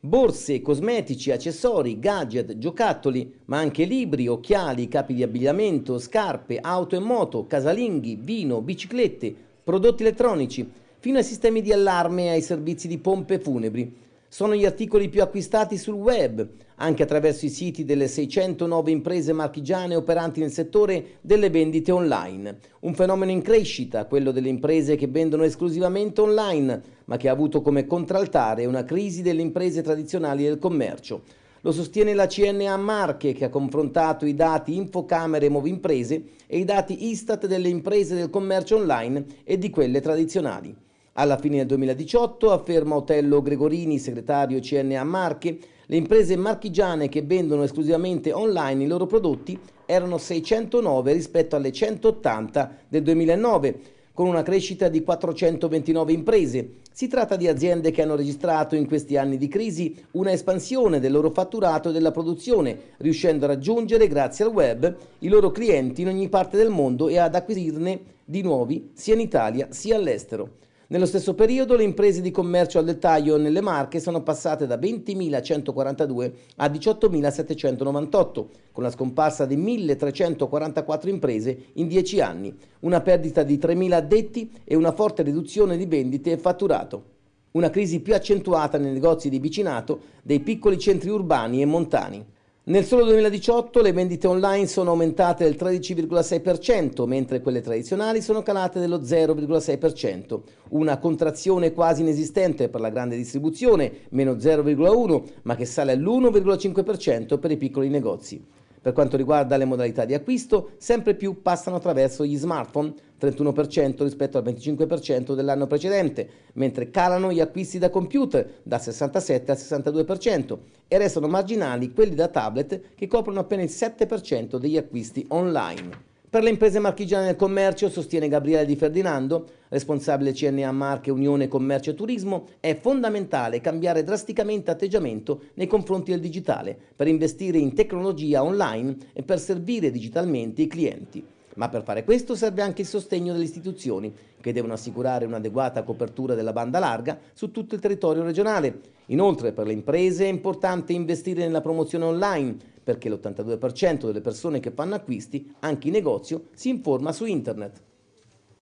borse, cosmetici, accessori, gadget, giocattoli, ma anche libri, occhiali, capi di abbigliamento, scarpe, auto e moto, casalinghi, vino, biciclette, prodotti elettronici, fino ai sistemi di allarme e ai servizi di pompe funebri. Sono gli articoli più acquistati sul web, anche attraverso i siti delle 609 imprese marchigiane operanti nel settore delle vendite online. Un fenomeno in crescita, quello delle imprese che vendono esclusivamente online, ma che ha avuto come contraltare una crisi delle imprese tradizionali del commercio. Lo sostiene la CNA Marche che ha confrontato i dati Infocamere e Movi Imprese e i dati Istat delle imprese del commercio online e di quelle tradizionali. Alla fine del 2018, afferma Otello Gregorini, segretario CNA Marche, le imprese marchigiane che vendono esclusivamente online i loro prodotti erano 609 rispetto alle 180 del 2009, con una crescita di 429 imprese. Si tratta di aziende che hanno registrato in questi anni di crisi una espansione del loro fatturato e della produzione, riuscendo a raggiungere, grazie al web, i loro clienti in ogni parte del mondo e ad acquisirne di nuovi sia in Italia sia all'estero. Nello stesso periodo le imprese di commercio al dettaglio nelle Marche sono passate da 20.142 a 18.798, con la scomparsa di 1.344 imprese in 10 anni, una perdita di 3.000 addetti e una forte riduzione di vendite e fatturato. Una crisi più accentuata nei negozi di vicinato dei piccoli centri urbani e montani. Nel solo 2018 le vendite online sono aumentate del 13,6%, mentre quelle tradizionali sono calate dello 0,6%, una contrazione quasi inesistente per la grande distribuzione, meno 0,1, ma che sale all'1,5% per i piccoli negozi. Per quanto riguarda le modalità di acquisto, sempre più passano attraverso gli smartphone, 31% rispetto al 25% dell'anno precedente, mentre calano gli acquisti da computer da 67 al 62% e restano marginali quelli da tablet che coprono appena il 7% degli acquisti online. Per le imprese marchigiane del commercio, sostiene Gabriele Di Ferdinando, responsabile CNA Marche Unione Commercio e Turismo, è fondamentale cambiare drasticamente atteggiamento nei confronti del digitale per investire in tecnologia online e per servire digitalmente i clienti. Ma per fare questo serve anche il sostegno delle istituzioni, che devono assicurare un'adeguata copertura della banda larga su tutto il territorio regionale. Inoltre per le imprese è importante investire nella promozione online, perché l'82% delle persone che fanno acquisti, anche in negozio, si informa su internet.